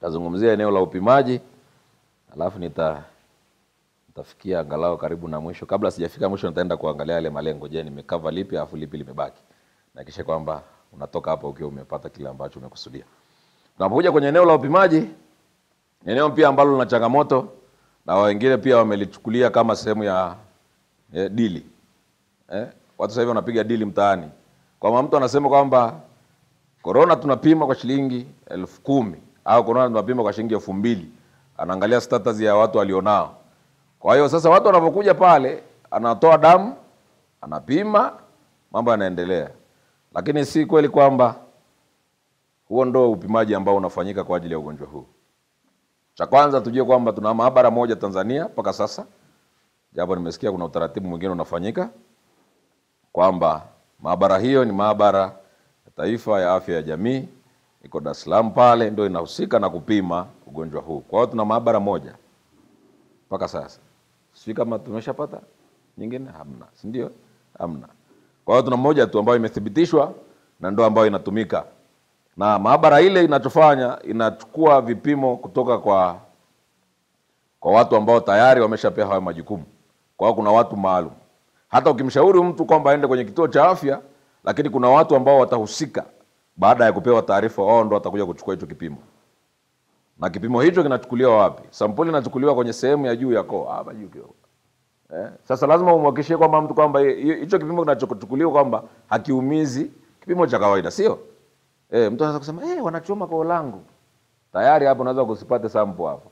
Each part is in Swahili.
Nitazungumzia eneo la upimaji alafu nita tafikia angalau karibu na mwisho. Kabla sijafika mwisho, nitaenda kuangalia yale malengo. Je, nimekava lipi alafu lipi limebaki, na kisha kwamba unatoka hapa ukiwa umepata kile ambacho umekusudia. Tunapokuja kwenye eneo la upimaji, eneo pia ambalo lina changamoto na wengine pia wamelichukulia kama sehemu ya eh, dili eh, watu sasa hivi wanapiga dili mtaani kwamba mtu anasema kwamba korona tunapima kwa shilingi elfu kumi au kunaona tunapima kwa shilingi elfu mbili anaangalia status ya watu alionao. Kwa hiyo sasa watu wanapokuja pale, anatoa damu, anapima, mambo yanaendelea. Lakini si kweli kwamba huo ndo upimaji ambao unafanyika kwa ajili ya ugonjwa huu. Cha kwanza tujue kwamba tuna maabara moja Tanzania mpaka sasa, japo nimesikia kuna utaratibu mwingine unafanyika kwamba maabara hiyo ni maabara ya Taifa ya Afya ya Jamii iko Dar es Salaam pale ndio inahusika na kupima ugonjwa huu. Kwa hiyo tuna maabara moja mpaka sasa, sijui kama tumeshapata nyingine, hamna, si ndio? Hamna. Kwa hiyo tuna moja tu ambayo imethibitishwa na ndio ambayo inatumika, na maabara ile inachofanya inachukua vipimo kutoka kwa kwa watu ambao tayari wameshapewa hayo majukumu. Kwa hiyo kuna watu maalum, hata ukimshauri mtu kwamba aende kwenye kituo cha afya, lakini kuna watu ambao watahusika baada ya kupewa taarifa wao ndo watakuja kuchukua hicho kipimo. Na kipimo hicho kinachukuliwa wapi? Sampuli inachukuliwa kwenye sehemu ya juu ya koo hapa ah, juu kidogo. Eh, sasa lazima umhakikishie kwamba mtu kwamba hicho kipimo kinachochukuliwa kwamba hakiumizi kipimo cha kawaida, sio? Eh, mtu anaweza kusema eh, wanachoma koo langu. Tayari hapo unaweza kusipate sample hapo.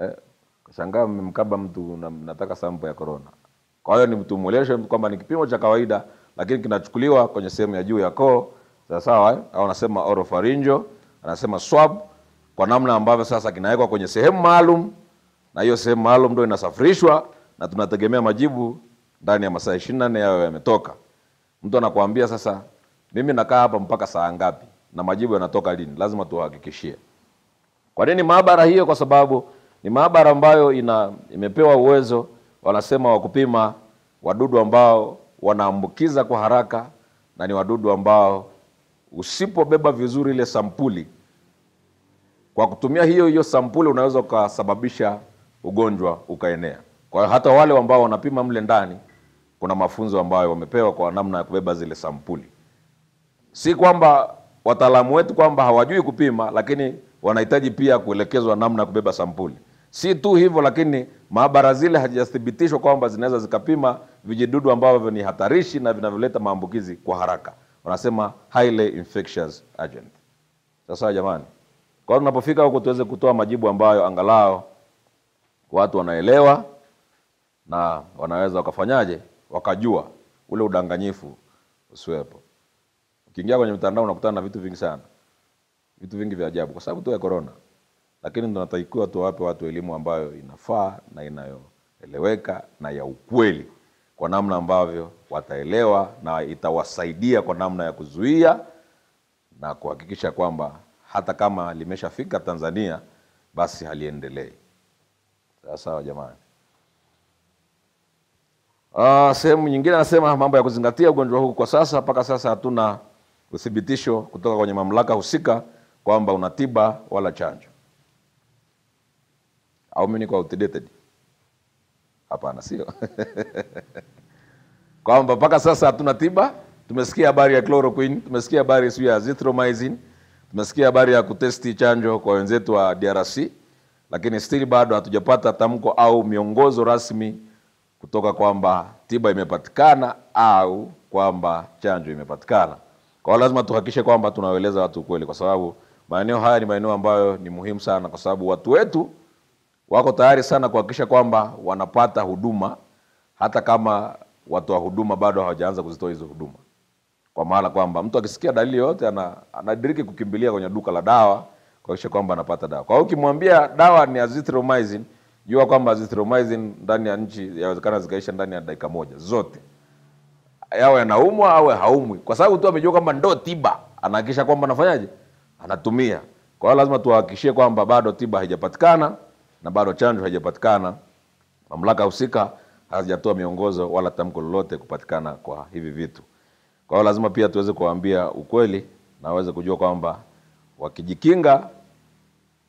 Eh, kashangaa mmemkaba mtu na, nataka sample ya corona. Kwa hiyo ni mtu mueleweshe kwamba ni kipimo cha kawaida lakini kinachukuliwa kwenye sehemu ya juu ya koo sawa, eh? au anasema orofarinjo, anasema swab, kwa namna ambavyo sasa kinawekwa kwenye sehemu maalum, na hiyo sehemu maalum ndio inasafirishwa, na tunategemea majibu ndani ya masaa 24 yao yametoka. Mtu anakuambia sasa, mimi nakaa hapa mpaka saa ngapi na majibu yanatoka lini? Lazima tuhakikishie Kwa nini maabara hiyo? Kwa sababu ni maabara ambayo ina imepewa uwezo wanasema wa kupima wadudu ambao wanaambukiza kwa haraka na ni wadudu ambao usipobeba vizuri ile sampuli, kwa kutumia hiyo hiyo sampuli unaweza ukasababisha ugonjwa ukaenea. Kwa hiyo hata wale ambao wanapima mle ndani, kuna mafunzo ambayo wamepewa kwa namna ya kubeba zile sampuli. Si kwamba wataalamu wetu kwamba hawajui kupima, lakini wanahitaji pia kuelekezwa namna ya kubeba sampuli. Si tu hivyo, lakini maabara zile hazijathibitishwa kwamba zinaweza zikapima vijidudu ambavyo ni hatarishi na vinavyoleta maambukizi kwa haraka wanasema highly infectious agent. Sasa jamani, kwa hiyo tunapofika huko tuweze kutoa majibu ambayo angalau watu wanaelewa na wanaweza wakafanyaje, wakajua ule udanganyifu usiwepo. Ukiingia kwenye mitandao unakutana na vitu vingi sana, vitu vingi vya ajabu kwa sababu tu ya corona, lakini tunatakiwa tuwape watu elimu ambayo inafaa na inayoeleweka na ya ukweli kwa namna ambavyo wataelewa na itawasaidia kwa namna ya kuzuia na kuhakikisha kwamba hata kama limeshafika Tanzania basi haliendelei. Sawa sawa jamani. Uh, sehemu nyingine anasema mambo ya kuzingatia ugonjwa huu kwa sasa, mpaka sasa hatuna uthibitisho kutoka kwenye mamlaka husika kwamba una tiba wala chanjo. Au mimi niko outdated? Hapana, sio kwamba mpaka sasa hatuna tiba. Tumesikia habari ya chloroquine, tumesikia habari sio ya azithromycin, tumesikia habari ya kutesti chanjo kwa wenzetu wa DRC, lakini still bado hatujapata tamko au miongozo rasmi kutoka kwamba tiba imepatikana au kwamba chanjo imepatikana. Kwa lazima tuhakikishe kwamba tunaeleza watu ukweli, kwa sababu maeneo haya ni maeneo ambayo ni muhimu sana, kwa sababu watu wetu wako tayari sana kuhakikisha kwamba wanapata huduma hata kama watoa wa huduma bado hawajaanza kuzitoa hizo huduma, kwa maana kwamba mtu akisikia dalili yoyote ana, anadiriki kukimbilia kwenye duka la dawa kuhakikisha kwamba anapata dawa. Kwa hiyo ukimwambia dawa ni azithromycin, jua kwamba azithromycin ndani ya nchi yawezekana zikaisha ndani ya dakika moja zote, yawe anaumwa awe haumwi, kwa sababu tu amejua kwamba ndo tiba, anahakikisha kwamba anafanyaje, anatumia. Kwa hiyo lazima tuhakikishie kwamba bado tiba haijapatikana na bado chanjo haijapatikana, mamlaka husika hazijatoa miongozo wala tamko lolote kupatikana kwa hivi vitu. Kwa hiyo lazima pia tuweze kuwaambia ukweli na waweze kujua kwamba wakijikinga,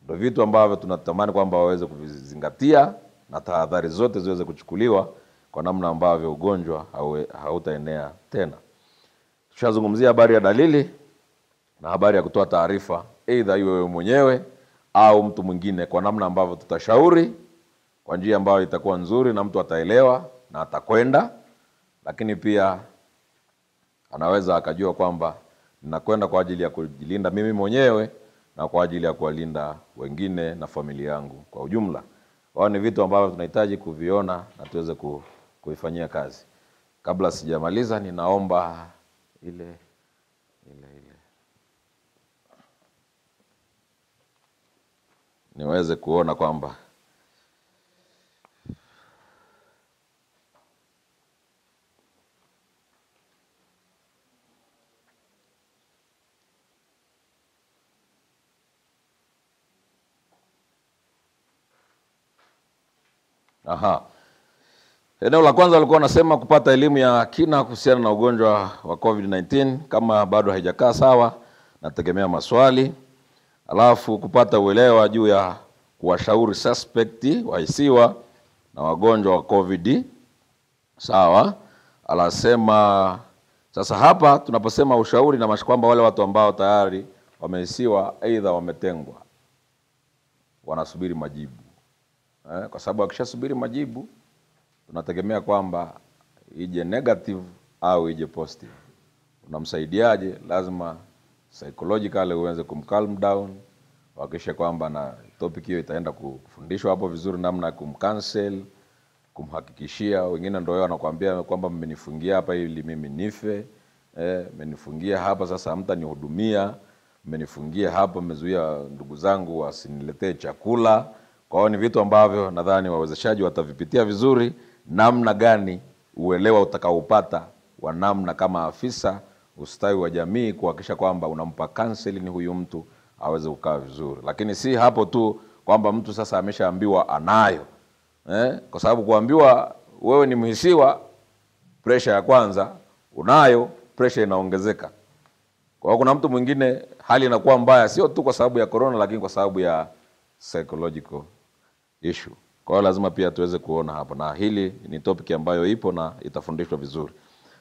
ndo vitu ambavyo tunatamani kwamba waweze kuvizingatia na tahadhari zote ziweze kuchukuliwa kwa namna ambavyo ugonjwa hautaenea tena. Tushazungumzia habari ya dalili na habari ya kutoa taarifa, aidha iwe wewe mwenyewe au mtu mwingine, kwa namna ambavyo tutashauri kwa njia ambayo itakuwa nzuri na mtu ataelewa na atakwenda, lakini pia anaweza akajua kwamba ninakwenda kwa ajili ya kujilinda mimi mwenyewe na kwa ajili ya kuwalinda wengine na familia yangu kwa ujumla. Wao ni vitu ambavyo tunahitaji kuviona na tuweze kuifanyia kazi. Kabla sijamaliza, ninaomba ile ile ile niweze kuona kwamba Aha. Eneo la kwanza walikuwa wanasema kupata elimu ya kina kuhusiana na ugonjwa wa COVID-19 kama bado haijakaa sawa, nategemea maswali. Alafu kupata uelewa juu ya kuwashauri suspekti wahisiwa na wagonjwa wa COVID. Sawa. alasema sasa hapa tunaposema ushauri na mash kwamba wale watu ambao tayari wamehisiwa aidha wametengwa wanasubiri majibu eh, kwa sababu akishasubiri majibu tunategemea kwamba ije negative au ije positive. Unamsaidiaje? Lazima psychologically uweze kumcalm down, uhakikishe kwamba na topic hiyo itaenda kufundishwa hapo vizuri, namna ya kumcancel, kumhakikishia. Wengine ndio wao wanakuambia kwamba mmenifungia hapa ili mimi nife, eh, mmenifungia hapa sasa hamtanihudumia, mmenifungia hapa, mmezuia ndugu zangu wasiniletee chakula kwa hiyo ni vitu ambavyo nadhani wawezeshaji watavipitia vizuri, namna gani uelewa utakaoupata wa namna kama afisa ustawi wa jamii kuhakikisha kwamba unampa counseling huyu mtu aweze kukaa vizuri, lakini si hapo tu kwamba mtu sasa ameshaambiwa anayo eh, kwa sababu kuambiwa wewe ni mhisiwa, presha ya kwanza unayo, presha inaongezeka. Kwa hiyo kuna mtu mwingine hali inakuwa mbaya, sio tu kwa sababu ya corona, lakini kwa sababu ya psychological issue. Kwa hiyo lazima pia tuweze kuona hapo, na hili ni topic ambayo ipo na itafundishwa vizuri.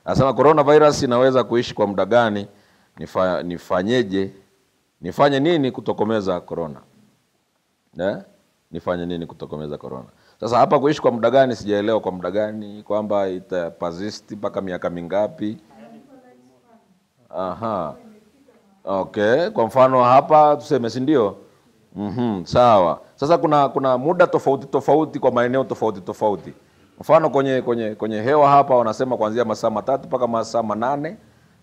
Anasema coronavirus inaweza kuishi kwa muda gani? Nifa, nifanyeje? Nifanye nini kutokomeza corona? Ne? Eh? Nifanye nini kutokomeza corona? Sasa hapa kuishi kwa muda gani sijaelewa, kwa muda gani kwamba ita persist mpaka miaka mingapi? Aha. Okay, kwa mfano hapa tuseme, si ndio? Mhm, mm sawa. Sasa kuna kuna muda tofauti tofauti kwa maeneo tofauti tofauti. Mfano kwenye kwenye kwenye hewa hapa wanasema kuanzia masaa matatu mpaka masaa manane.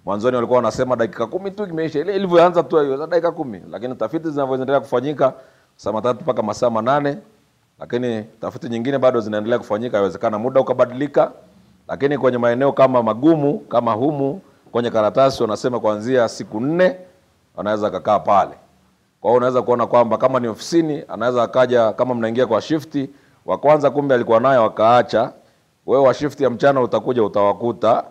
Mwanzoni walikuwa wanasema dakika kumi tu imeisha, ile ilivyoanza tu hiyo dakika kumi, lakini tafiti zinavyoendelea kufanyika saa matatu mpaka masaa manane, lakini tafiti nyingine bado zinaendelea kufanyika, yawezekana muda ukabadilika. Lakini kwenye maeneo kama magumu kama humu kwenye karatasi wanasema kuanzia siku nne wanaweza kakaa pale. Kwa hiyo unaweza kuona kwamba kama ni ofisini anaweza akaja, kama mnaingia kwa shifti wa kwanza, kumbe alikuwa naye wakaacha. Wewe wa shifti ya mchana utakuja utawakuta,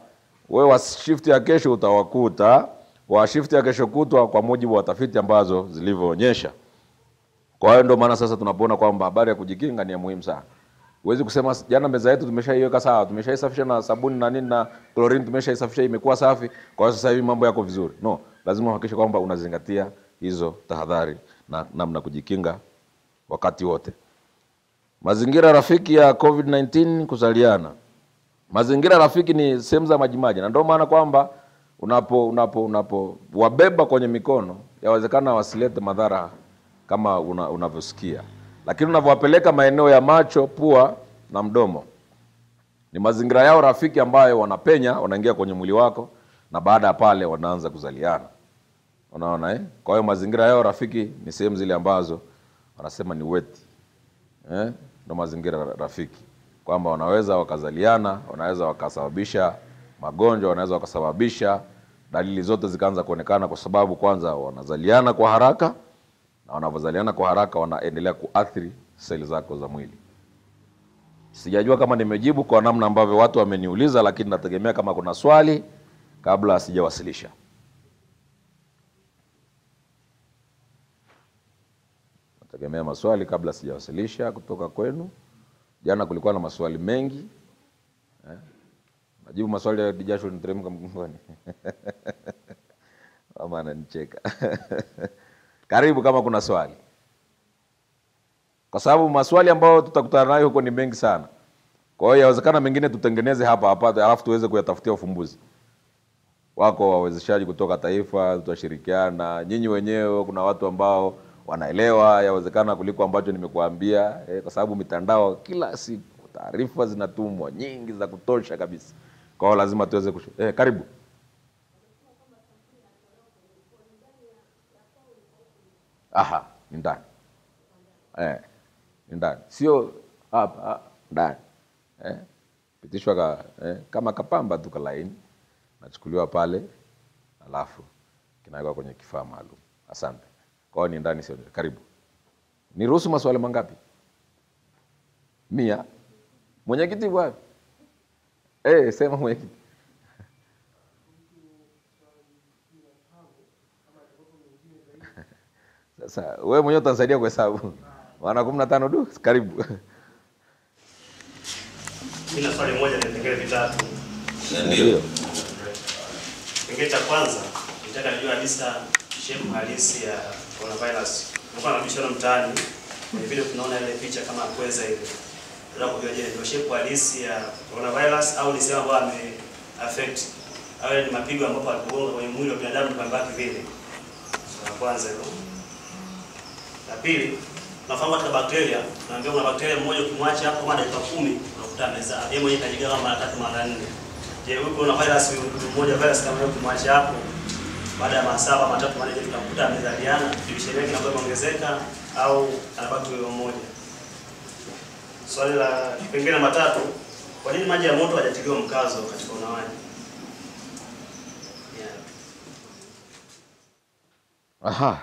wewe wa shifti ya kesho utawakuta, wa shifti ya kesho kutwa, kwa mujibu wa tafiti ambazo zilivyoonyesha. Kwa hiyo ndio maana sasa tunapoona kwamba habari ya kujikinga ni ya muhimu sana. Huwezi kusema jana meza yetu tumeshaiweka sawa, tumeshaisafisha na sabuni na nini na chlorine tumeshaisafisha, imekuwa safi, kwa hiyo sasa hivi mambo yako vizuri. No, lazima uhakikishe kwamba unazingatia hizo tahadhari na namna kujikinga wakati wote. Mazingira rafiki ya COVID-19 kuzaliana. Mazingira rafiki ni sehemu za majimaji, na ndio maana kwamba unapo unapo unapo wabeba kwenye mikono yawezekana wasilete madhara kama una, unavyosikia, lakini unavyowapeleka maeneo ya macho, pua na mdomo ni mazingira yao rafiki ambayo wanapenya, wanaingia kwenye mwili wako na baada ya pale wanaanza kuzaliana unaona eh? kwa hiyo mazingira yao rafiki ni sehemu zile ambazo wanasema ni weti eh? ndo mazingira rafiki kwamba wanaweza wakazaliana wanaweza wakasababisha magonjwa wanaweza wakasababisha dalili zote zikaanza kuonekana kwa sababu kwanza wanazaliana kwa haraka na wanavyozaliana kwa haraka wanaendelea kuathiri seli zako za mwili sijajua kama nimejibu kwa namna ambavyo watu wameniuliza lakini nategemea kama kuna swali kabla sijawasilisha tegemea maswali kabla sijawasilisha kutoka kwenu. Jana kulikuwa na maswali mengi eh? Majibu maswali ya jasho niteremka mgongoni ama ananicheka Karibu kama kuna swali, kwa sababu maswali ambayo tutakutana nayo huko ni mengi sana. Kwa hiyo yawezekana mengine tutengeneze hapa hapa, alafu tuweze kuyatafutia ufumbuzi. Wako wawezeshaji kutoka taifa, tutashirikiana nyinyi wenyewe. Kuna watu ambao wanaelewa yawezekana kuliko ambacho nimekuambia eh, kwa sababu mitandao kila siku taarifa zinatumwa nyingi za kutosha kabisa, kwao lazima tuweze kush... eh, karibu aha, ni ndani eh, ni ndani sio hapa ah, ndani eh, pitishwa ka, eh, kama kapamba tu kalaini nachukuliwa pale alafu kinawekwa kwenye kifaa maalum. Asante kwao ni ndani, sio karibu. ni ruhusu maswali mangapi? Mia. Mwenyekiti bwana, eh, sema mwenyekiti. Sasa wewe mwenyewe utanisaidia kuhesabu ah. maana kumi na tano du karibu. Nina swali moja na vipengele vitatu. Ndio. Kipengele cha kwanza nitaka kujua hisa shemu halisi ya coronavirus. Tulikuwa tunabishana mtaani kwenye video, tunaona ile picha kama kuweza ile ndio kujua, je, ndio shape halisi ya coronavirus au ni sema ambayo ame affect au ni mapigo ambapo aligonga kwenye mwili wa binadamu mbaki vile. La kwanza hilo. La pili, nafahamu katika bakteria, naambia kuna bakteria mmoja ukimwacha hapo kwa dakika 10 unakuta amezaa. Yeye mwenyewe kajigawa mara tatu mara nne. Je, wewe una virus mmoja virus kama ukimwacha hapo baada ya masaa matatu manne tutakuta amezaliana, division yake inakuwa au anabaki huyo mmoja. Swali la kipengele namba tatu, kwa nini maji ya moto hajatiliwa mkazo katika unawaji? Aha.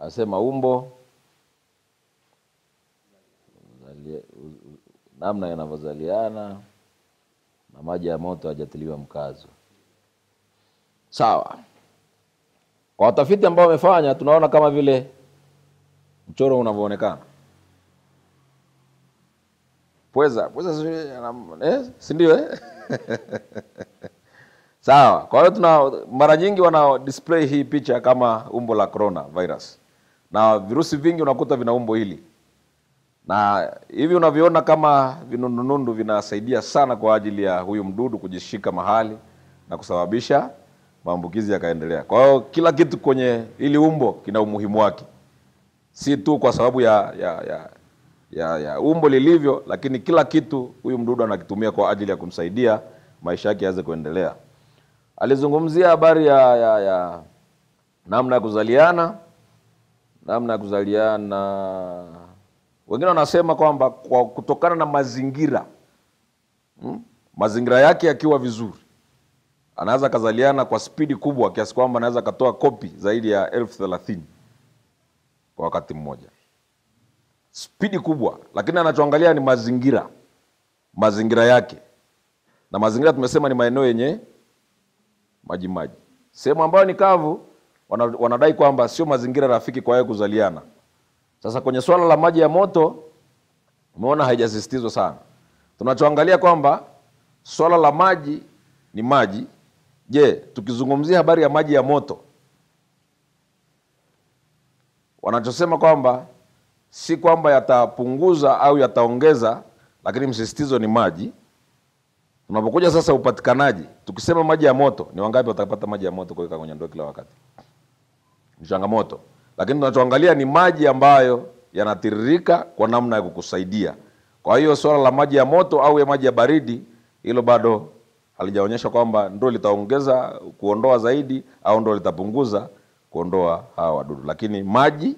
Asema umbo namna yanavyozaliana na maji ya moto hajatiliwa mkazo. Sawa. Kwa watafiti ambao wamefanya, tunaona kama vile mchoro unavyoonekana pweza pweza, si eh, ndio eh? Sawa. Kwa hiyo tuna mara nyingi wana display hii picha kama umbo la corona virus, na virusi vingi unakuta vina umbo hili, na hivi unaviona kama vinundunundu, vinasaidia sana kwa ajili ya huyu mdudu kujishika mahali na kusababisha maambukizi yakaendelea. Kwa hiyo kila kitu kwenye ili umbo kina umuhimu wake, si tu kwa sababu ya, ya, ya, ya, ya umbo lilivyo, lakini kila kitu huyu mdudu anakitumia kwa ajili ya kumsaidia maisha yake yaweze kuendelea. Alizungumzia habari ya, ya, ya namna ya kuzaliana, namna ya kuzaliana. Wengine wanasema kwamba kwa kutokana na mazingira hmm, mazingira yake yakiwa vizuri anaweza kazaliana kwa spidi kubwa kiasi kwamba anaweza akatoa kopi zaidi ya elfu thelathini kwa wakati mmoja, spidi kubwa, lakini anachoangalia ni mazingira, mazingira yake. Na mazingira tumesema ni maeneo yenye maji maji. Sehemu ambayo ni kavu, wanadai kwamba sio mazingira rafiki kwa yeye kuzaliana. Sasa kwenye swala la maji ya moto umeona haijasisitizwa sana. Tunachoangalia kwamba swala la maji ni maji Je, tukizungumzia habari ya maji ya moto, wanachosema kwamba si kwamba yatapunguza au yataongeza, lakini msisitizo ni maji. Tunapokuja sasa upatikanaji, tukisema maji ya moto, ni wangapi watapata maji ya moto kuweka kwenye ndoo kila wakati? Ni changamoto, lakini tunachoangalia ni maji ambayo yanatiririka kwa namna ya kukusaidia. Kwa hiyo swala la maji ya moto au ya maji ya baridi, hilo bado halijaonyesha kwamba ndo litaongeza kuondoa zaidi au ndo litapunguza kuondoa hawa wadudu, lakini maji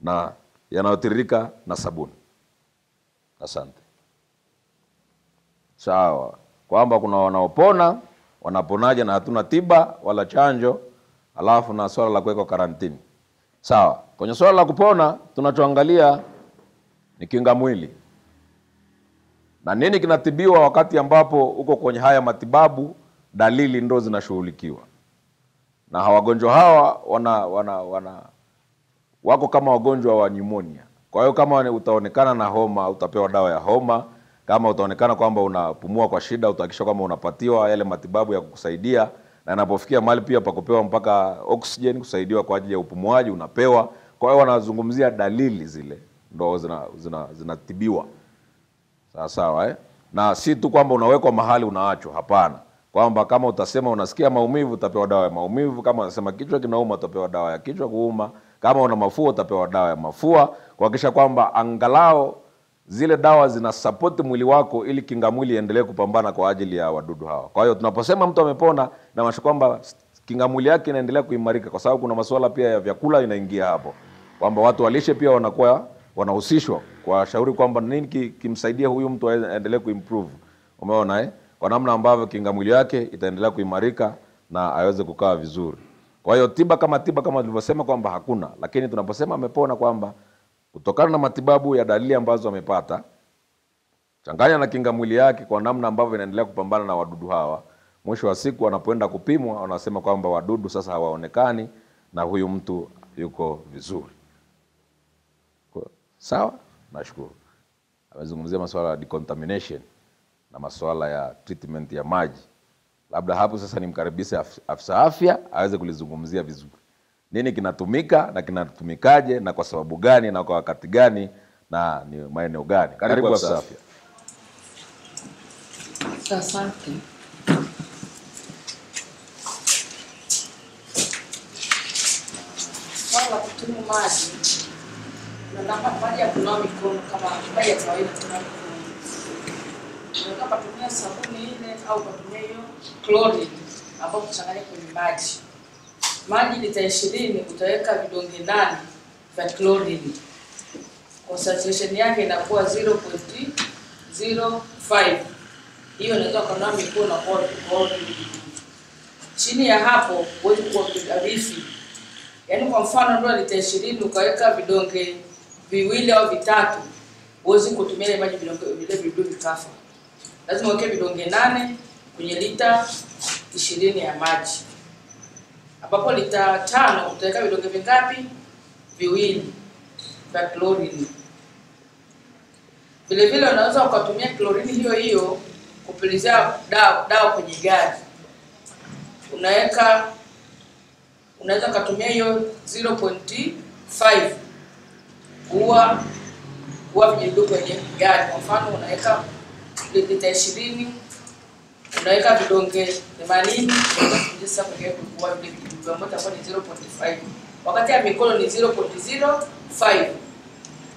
na yanayotiririka na sabuni. Asante. Sawa, kwamba kuna wanaopona, wanaponaje na hatuna tiba wala chanjo, alafu na swala la kuwekwa karantini. Sawa, kwenye swala la kupona tunachoangalia ni kinga mwili na nini kinatibiwa wakati ambapo uko kwenye haya matibabu, dalili ndo zinashughulikiwa. Na wagonjwa hawa wana, wana, wana wako kama wagonjwa wa nyumonia. Kwa hiyo kama utaonekana na homa utapewa dawa ya homa. Kama utaonekana kwamba unapumua kwa shida utahakisha kwamba unapatiwa yale matibabu ya kukusaidia, na inapofikia mahali pia pakupewa mpaka oxygen kusaidiwa kwa ajili ya upumuaji unapewa. Kwa hiyo wanazungumzia dalili zile ndo zinatibiwa zina, zina sawa sawa eh? na si tu kwamba unawekwa mahali unaachwa, hapana, kwamba kama utasema unasikia maumivu utapewa dawa ya maumivu, kama unasema kichwa kinauma utapewa dawa ya kichwa kuuma, kama una mafua utapewa dawa ya mafua, kuhakikisha kwamba angalau zile dawa zina support mwili wako ili kinga mwili iendelee kupambana kwa ajili ya wadudu hawa. Kwa hiyo tunaposema mtu amepona, namaanisha kwamba kinga mwili yake inaendelea kuimarika, kwa sababu kuna masuala pia ya vyakula inaingia hapo, kwamba watu walishe pia wanakuwa wanahusishwa shauri kwamba nini kimsaidia huyu mtu aendelee kuimprove, umeona eh? kwa namna ambavyo kinga mwili yake itaendelea kuimarika na aweze kukaa vizuri. Kwa hiyo tiba kama tiba kama tulivyosema kwamba hakuna, lakini tunaposema amepona kwamba kutokana na matibabu ya dalili ambazo amepata, changanya na kinga mwili yake kwa namna ambavyo inaendelea kupambana na wadudu hawa, mwisho wa siku wanapoenda kupimwa, wanasema kwamba wadudu sasa hawaonekani na huyu mtu yuko vizuri. Sawa, nashukuru. Amezungumzia masuala ya decontamination na masuala ya treatment ya maji. Labda hapo sasa nimkaribishe afisa afya aweze kulizungumzia vizuri, nini kinatumika na kinatumikaje na kwa sababu gani na kwa wakati gani na ni maeneo gani? Karibu afisa afya. Asante. Swala kutumia maji unataka maji maji sabuni ile au kutumia hiyo chlorine ambayo kuchanganya kwenye maji. Maji lita ishirini utaweka vidonge nane vya chlorine. Concentration yake inakuwa 0.05. Hiyo unaweza kunawa mikono chini ya hapo huwezi kuwa mpiga bifi. Yaani kwa mfano ndio lita ishirini ukaweka vidonge viwili au vitatu, huwezi kutumia ile maji vile vidudu vikafa. Lazima uweke vidonge nane kwenye lita ishirini ya maji, ambapo lita tano utaweka vidonge vingapi? Viwili vya chlorine. Vile vile unaweza ukatumia chlorine hiyo hiyo kupulizia dawa, dawa kwenye gari, unaweka unaweza ukatumia hiyo 0.5 kuwa kuwa vijidudu kwenye gari. Kwa mfano unaweka lita ishirini unaweka vidonge themanini sasa kuua vile vijidudu ambao itakuwa ni 0.5 wakati ya mikono ni 0.05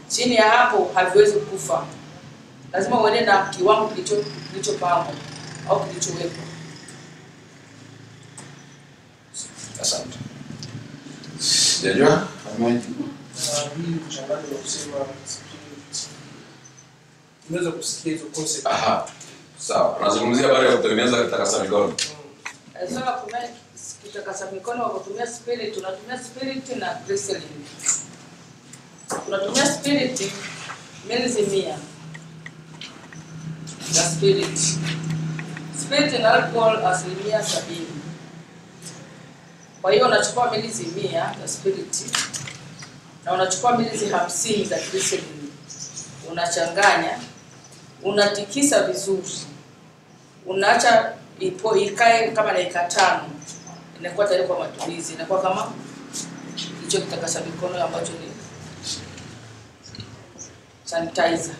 chini ya hapo haviwezi kufa. Lazima uende na kiwango kilichopangwa au kilichowekwa. Asante. Sijajua pamoja hii mchanganyo wa kusema tunaweza kusikia hizo Nazungumzia habari ya kutengeneza kitakasa mikono. kitakasa mikono kwa kutumia spirit, tunatumia spirit na glycerin. Tunatumia spirit mililita mia na spirit. Spirit na alcohol asilimia sabini. Kwa hiyo unachukua mililita mia ya spirit na unachukua milizi hamsini za gliserini unachanganya, unatikisa vizuri, unaacha ipo ikae kama dakika tano, inakuwa tayari kwa matumizi. Inakuwa kama hicho kitakasa mikono ambacho ni sanitizer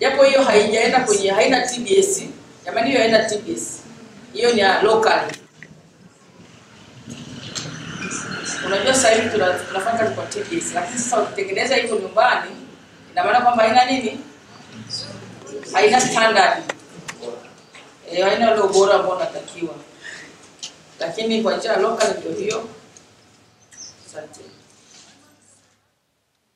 japo hiyo haijaenda kwenye haina TBS. Jamani, hiyo haina TBS, hiyo ni local. Unajua sasa hivi tunafanya kazi kwa TDS, lakini sasa ukitengeneza hivyo nyumbani, ina maana kwamba haina nini, haina standard eh, haina ule ubora ambao unatakiwa, lakini kwa njia local ndio hiyo. Asante.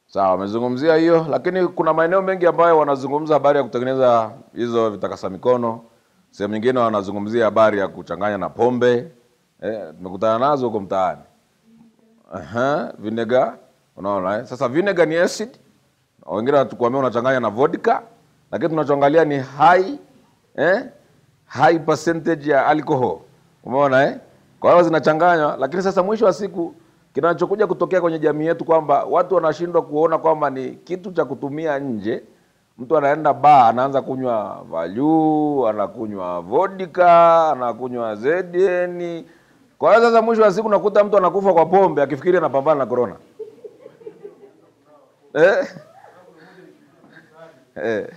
Sawa, wamezungumzia hiyo, lakini kuna maeneo mengi ambayo wanazungumza habari ya kutengeneza hizo vitakasa mikono. Sehemu nyingine wanazungumzia habari ya kuchanganya na pombe. Eh, tumekutana nazo huko mtaani. Aha, vinegar unaona eh? Sasa vinegar ni acid, wengine watakuambia unachanganya na vodka, lakini tunachoangalia ni high eh? high percentage ya alcohol umeona eh? Kwa hiyo zinachanganywa, lakini sasa mwisho wa siku kinachokuja kutokea kwenye jamii yetu kwamba watu wanashindwa kuona kwamba ni kitu cha kutumia nje. Mtu anaenda baa, anaanza kunywa value, anakunywa vodka, anakunywa ZN kwa hiyo sasa mwisho wa siku nakuta mtu anakufa kwa pombe akifikiri anapambana na corona. Eh? Eh.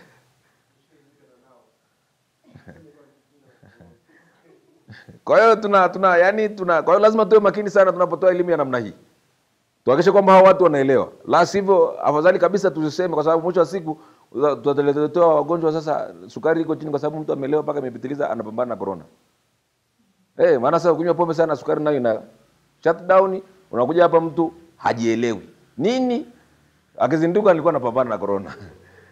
Kwa hiyo tuna tuna yani tuna kwa hiyo lazima tuwe makini sana tunapotoa elimu ya namna hii. Tuhakikishe kwamba hawa watu wanaelewa. La sivyo afadhali kabisa tusiseme kwa sababu mwisho wa siku tutaletea wagonjwa sasa sukari iko chini kwa sababu mtu amelewa mpaka imepitiliza anapambana na corona eh, maana sasa kunywa pombe sana sukari nayo ina shut down. Unakuja hapa mtu hajielewi nini, akizinduka nilikuwa napambana na corona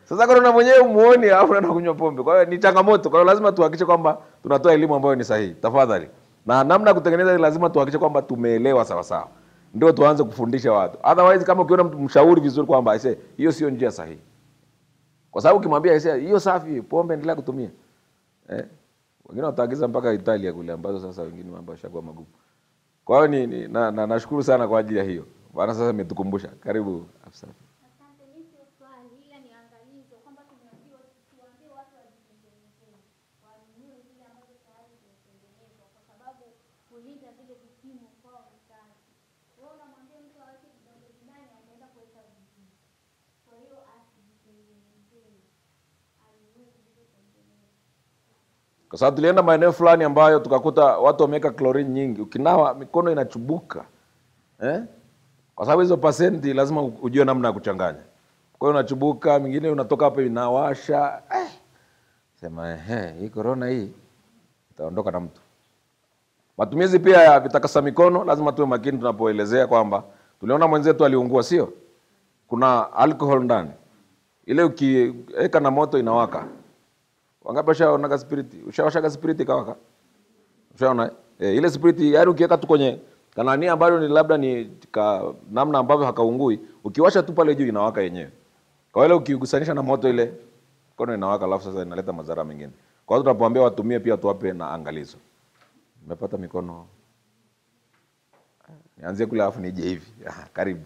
Sasa corona mwenyewe umuone afu unaenda kunywa pombe. Kwa hiyo ni changamoto. Kwa hiyo lazima tuhakikishe kwamba tunatoa elimu ambayo ni sahihi. Tafadhali. Na namna kutengeneza ni lazima tuhakikishe kwamba tumeelewa sawa sawa. Ndio tuanze kufundisha watu. Otherwise kama ukiona mtu mshauri vizuri kwamba aise hiyo sio njia sahihi. Kwa sababu ukimwambia aise hiyo safi pombe endelea kutumia. Eh? wengine wataagiza mpaka Italia kule, ambazo sasa wengine mambo yashakuwa magumu. Kwa hiyo ni, ni, na, na nashukuru sana kwa ajili ya hiyo maana Sasa imetukumbusha. Karibu afisa. kwa sababu tulienda maeneo fulani ambayo tukakuta watu wameweka klorini nyingi, ukinawa mikono inachubuka eh? kwa sababu hizo pasenti lazima ujue namna ya kuchanganya. Kwa hiyo unachubuka, mingine unatoka hapo inawasha eh. Sema eh, hii korona hii itaondoka na mtu. Matumizi pia ya vitakasa mikono lazima tuwe makini tunapoelezea kwamba tuliona mwenzetu aliungua, sio? Kuna alcohol ndani ile, ukiweka na moto inawaka. Wangapi washaona ka spiriti? Ushawasha ka spiriti kawaka? Ushaona? e, ile spiriti yaani ukiweka tu kwenye kanani ambayo ni labda ni ka, namna ambavyo hakaungui, ukiwasha tu pale juu inawaka yenyewe. Kwa hiyo ukigusanisha na moto ile kono inawaka, alafu sasa inaleta madhara mengine. Kwa hiyo tunapoambia watumie pia tuwape na angalizo. nimepata mikono nianzie kule alafu nije hivi. Karibu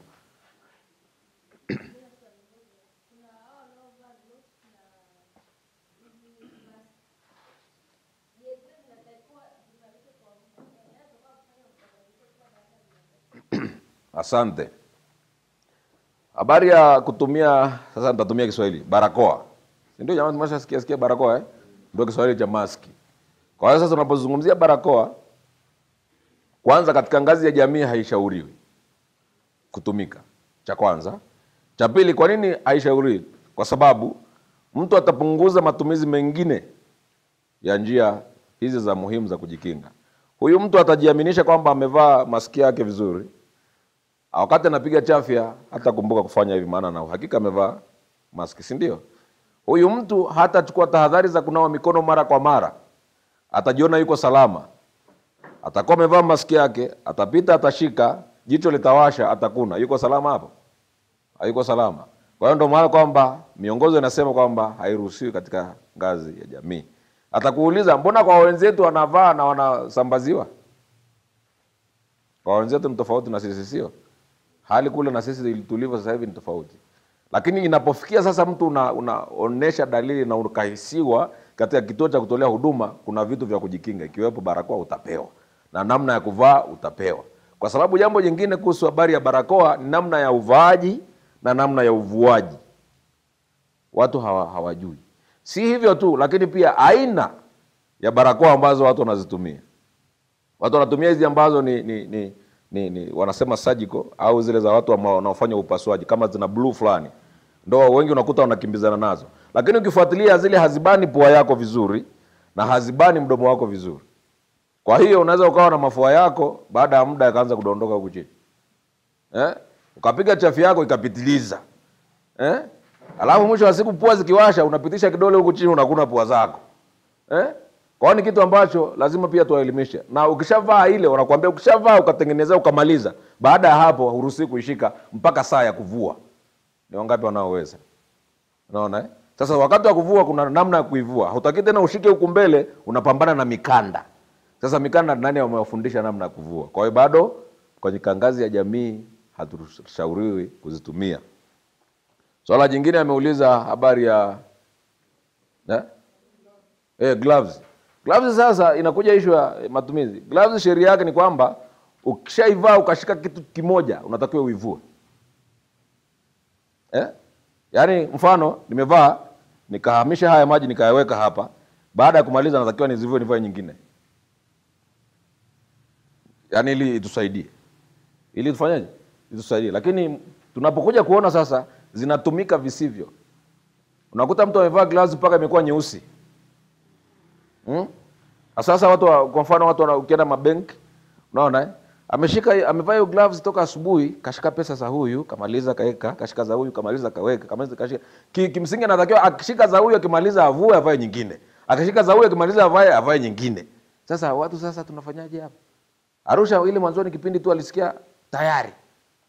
Asante. Habari ya kutumia sasa, nitatumia Kiswahili barakoa, ndio? Jamani, tumeshasikia sikia barakoa eh? Ndio Kiswahili cha maski. Kwa hiyo sasa, unapozungumzia barakoa, kwanza katika ngazi ya jamii haishauriwi kutumika, cha kwanza. Cha pili, kwa nini haishauriwi? Kwa sababu mtu atapunguza matumizi mengine ya njia hizi za muhimu za kujikinga. Huyu mtu atajiaminisha kwamba amevaa maski yake vizuri Wakati anapiga chafya hata kumbuka kufanya hivi, maana na uhakika amevaa maski, si ndio? Huyu mtu hatachukua tahadhari za kunawa mikono mara kwa mara, atajiona yuko salama, atakuwa amevaa maski yake, atapita, atashika, jicho litawasha, atakuna. Yuko salama hapo? Hayuko salama. Kwa hiyo ndio maana kwamba miongozo inasema kwamba hairuhusiwi katika ngazi ya jamii. Atakuuliza, mbona kwa wenzetu wanavaa na wanasambaziwa? Kwa wenzetu ni tofauti na sisi, sio? hali kule na sisi tulivyo sasa hivi ni tofauti, lakini inapofikia sasa mtu una, dalili na ukahisiwa katika kituo cha kutolea huduma, kuna vitu vya kujikinga ikiwepo barakoa utapewa na namna ya kuvaa utapewa, kwa sababu jambo jingine kuhusu habari ya barakoa ni namna ya uvaaji na namna ya uvuaji, watu hawa, hawajui. Si hivyo tu, lakini pia aina ya barakoa ambazo watu wanazitumia. Watu wanatumia hizi ambazo ni, ni, ni ni, ni wanasema surgical au zile za watu ambao wanaofanya upasuaji kama zina blue fulani, ndo wengi unakuta wanakimbizana nazo, lakini ukifuatilia zile hazibani pua yako vizuri na hazibani mdomo wako vizuri. Kwa hiyo unaweza ukawa na mafua yako baada ya muda yakaanza kudondoka huku chini eh? Ukapiga chafu yako ikapitiliza eh? Alafu mwisho wa siku pua zikiwasha unapitisha kidole huku chini unakuna pua zako eh? Kwa hiyo ni kitu ambacho lazima pia tuwaelimishe, na ukishavaa ile wanakuambia, ukishavaa ukatengenezea ukamaliza, baada ya hapo huruhusi kuishika mpaka saa ya kuvua. Ni wangapi wanaoweza? Unaona eh? Sasa wakati wa kuvua kuna namna ya kuivua, hutaki tena ushike huku mbele, unapambana na mikanda. Sasa mikanda, nani wamewafundisha namna ya kuvua? Kwa hiyo bado kwenye kangazi ya jamii hatushauriwi kuzitumia. Swala so, jingine ameuliza habari ya eh? eh, gloves Gloves sasa inakuja ishu ya matumizi. Gloves sheria yake ni kwamba ukishaivaa ukashika kitu kimoja unatakiwa uivue. Eh? Yaani mfano nimevaa nikahamisha haya maji nikayaweka hapa, baada ya kumaliza natakiwa nizivue nivae nyingine. Yaani ili itusaidie. Ili tufanyaje? Itusaidie. Lakini tunapokuja kuona sasa zinatumika visivyo. Unakuta mtu amevaa gloves mpaka imekuwa nyeusi hmm? Sasa watu wa, kwa mfano watu ukienda mabenki unaona eh? Ameshika amevaa hiyo gloves toka asubuhi, kashika pesa za huyu, kamaliza kaeka, kashika za huyu, kamaliza kaweka, kamaliza kashika. Ki, kimsingi anatakiwa akishika za huyu akimaliza avue avae nyingine. Akishika za huyu akimaliza avae avae nyingine. Sasa watu sasa tunafanyaje hapa? Arusha ile mwanzo ni kipindi tu alisikia tayari.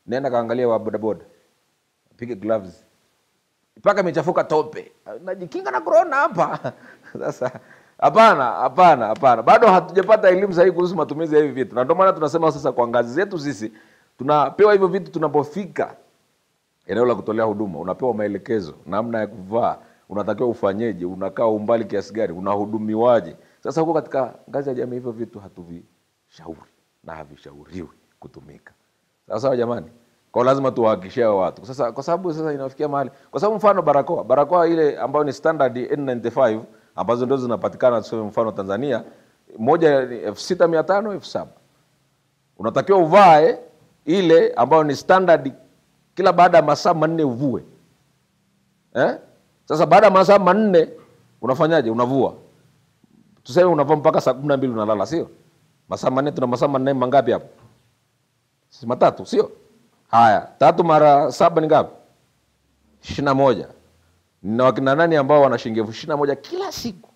Nenda kaangalia wa bodaboda. Pige gloves. Mpaka imechafuka tope. Najikinga na corona hapa. Sasa Hapana, hapana, hapana, bado hatujapata elimu sahihi kuhusu matumizi ya hivi vitu, na ndio maana tunasema sasa, kwa ngazi zetu sisi tunapewa hivyo vitu. Tunapofika eneo la kutolea huduma, unapewa maelekezo, namna ya kuvaa, unatakiwa ufanyeje, unakaa umbali kiasi gani, unahudumiwaje. Sasa huko katika ngazi ya jamii hivyo vitu hatuvishauri na havishauriwi kutumika. Sawa sawa, jamani, kwa lazima tuwahakishie watu sasa, kwa sababu sasa inafikia mahali, kwa sababu mfano barakoa, barakoa ile ambayo ni standard N95 ambazo ndio zinapatikana tuseme mfano Tanzania moja ni elfu sita mia tano elfu saba unatakiwa uvae ile ambayo ni standard kila baada ya masaa manne uvue eh? Sasa baada ya masaa manne unafanyaje? Unavua, tuseme unavua mpaka saa kumi na mbili unalala, sio masaa manne. Tuna masaa manne mangapi hapo? Si matatu, sio? Haya, tatu mara saba ni ngapi? ishirini na moja na wakina nani ambao wana shilingi elfu ishirini na moja kila siku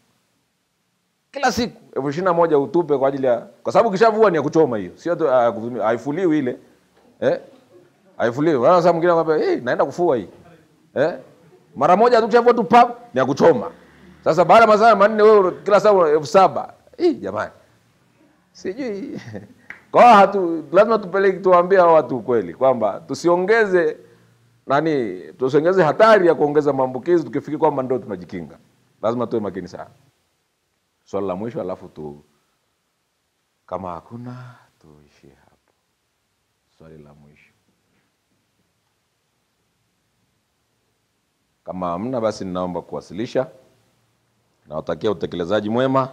kila siku elfu ishirini na moja utupe kwa ajili ya, kwa sababu kishavua ni ya kuchoma hiyo, sio ah, haifuliwi ile eh, haifuliwi. Wala saa mwingine anakuambia hey, eh, naenda kufua hii eh, mara moja tu chavua tu pap, ni ya kuchoma. Sasa baada masaa manne wewe kila saa elfu saba hii jamani, sijui kwa hatu lazima tupeleke tuambie hao watu ukweli kwamba tusiongeze nani tusengeze hatari ya kuongeza maambukizi tukifikiri kwamba ndio tunajikinga. Lazima tuwe makini sana. Swali la mwisho, alafu tu kama hakuna tuishie hapo. Swali la mwisho, kama hamna, basi ninaomba kuwasilisha. Nawatakia utekelezaji mwema.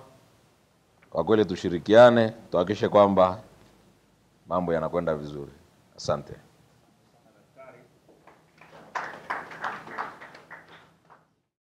Kwa kweli, tushirikiane tuhakikishe kwamba mambo yanakwenda vizuri. Asante.